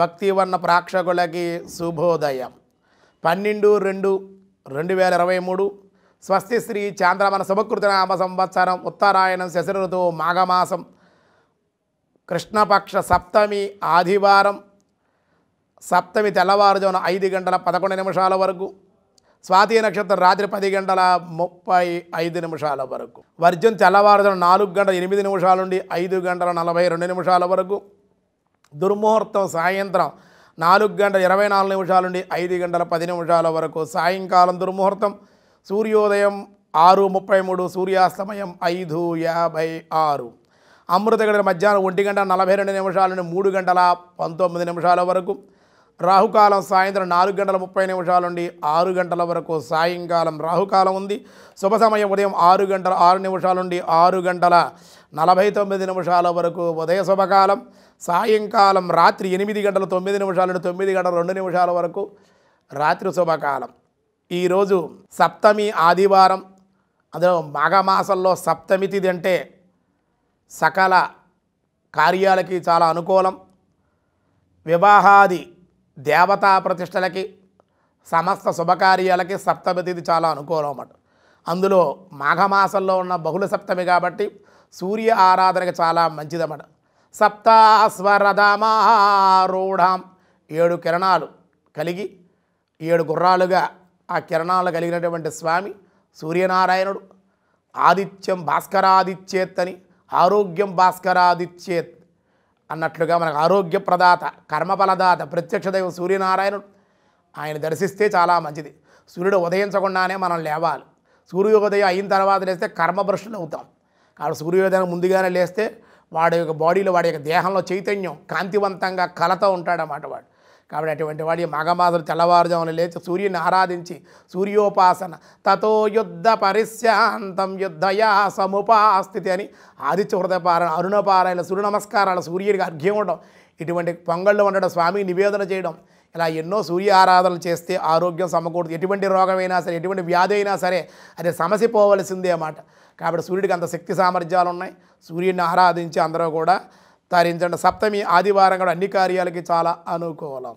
భక్తివన్న ప్రేక్షకులకి శుభోదయం పన్నెండు రెండు రెండు వేల ఇరవై మూడు స్వస్తి శ్రీ చాంద్రమన శుభకృతనామ సంవత్సరం ఉత్తరాయణం శశిరుతు మాఘమాసం కృష్ణపక్ష సప్తమి ఆదివారం సప్తమి తెల్లవారుజామున ఐదు గంటల పదకొండు నిమిషాల వరకు స్వాతి నక్షత్రం రాత్రి పది గంటల ముప్పై ఐదు నిమిషాల వరకు వర్జం తెల్లవారుజామున నాలుగు గంటల ఎనిమిది నిమిషాల నుండి ఐదు గంటల నలభై రెండు నిమిషాల వరకు దుర్ముహూర్తం సాయంత్రం నాలుగు గంటల ఇరవై నాలుగు నిమిషాల నుండి ఐదు గంటల పది నిమిషాల వరకు సాయంకాలం దుర్ముహూర్తం సూర్యోదయం ఆరు ముప్పై మూడు సూర్యాస్తమయం ఐదు యాభై ఆరు అమృత గంటల మధ్యాహ్నం ఒంటి గంట నలభై రెండు నిమిషాల నుండి మూడు గంటల పంతొమ్మిది నిమిషాల వరకు రాహుకాలం సాయంత్రం నాలుగు గంటల ముప్పై నిమిషాల నుండి ఆరు గంటల వరకు సాయంకాలం రాహుకాలం ఉంది శుభ సమయం ఉదయం ఆరు గంటల ఆరు నిమిషాల నుండి ఆరు గంటల నలభై తొమ్మిది నిమిషాల వరకు ఉదయ శుభకాలం సాయంకాలం రాత్రి ఎనిమిది గంటల తొమ్మిది నిమిషాల నుండి తొమ్మిది గంటల రెండు నిమిషాల వరకు రాత్రి శుభకాలం ఈరోజు సప్తమి ఆదివారం అదే మాఘమాసంలో సప్తమి తిది అంటే సకల కార్యాలకి చాలా అనుకూలం వివాహాది దేవతా ప్రతిష్టలకి సమస్త శుభకార్యాలకి సప్తమి తిథి చాలా అనుకూలం అన్నమాట అందులో మాఘమాసంలో ఉన్న బహుళ సప్తమి కాబట్టి సూర్య ఆరాధనకి చాలా మంచిదన్నమాట సప్తాస్వరధమారూఢం ఏడు కిరణాలు కలిగి ఏడు గుర్రాలుగా ఆ కిరణాలు కలిగినటువంటి స్వామి సూర్యనారాయణుడు ఆదిత్యం భాస్కరాదిత్యేత్ అని ఆరోగ్యం భాస్కరాదిత్యేత్ అన్నట్లుగా మనకు ఆరోగ్య ప్రదాత కర్మఫలదాత ప్రత్యక్ష దైవం సూర్యనారాయణుడు ఆయన దర్శిస్తే చాలా మంచిది సూర్యుడు ఉదయించకుండానే మనం లేవాలి సూర్యోదయం అయిన తర్వాత లేస్తే కర్మభ్రష్టులు అవుతాం కాబట్టి సూర్యోదయం ముందుగానే లేస్తే వాడి యొక్క బాడీలో వాడి యొక్క దేహంలో చైతన్యం కాంతివంతంగా కలతో ఉంటాడన్నమాట వాడు కాబట్టి అటువంటి వాడి మగమాసులు తెల్లవారుజామున లేచి సూర్యుని ఆరాధించి సూర్యోపాసన తతో యుద్ధ పరిశాంతం యుద్ధయా సముపాస్థితి అని ఆదిత్య హృదయపారాయణ అరుణపారాయణ సూర్య నమస్కారాలు సూర్యుడికి అర్ఘ్యం ఉండడం ఇటువంటి పొంగళ్ళు వండడం స్వామి నివేదన చేయడం ఇలా ఎన్నో సూర్య ఆరాధనలు చేస్తే ఆరోగ్యం సమకూడదు ఎటువంటి రోగమైనా సరే ఎటువంటి వ్యాధి అయినా సరే అది సమస్య పోవలసిందే అన్నమాట కాబట్టి సూర్యుడికి అంత శక్తి సామర్థ్యాలు ఉన్నాయి సూర్యుడిని ఆరాధించి అందరూ కూడా తరించండి సప్తమి ఆదివారం కూడా అన్ని కార్యాలకి చాలా అనుకూలం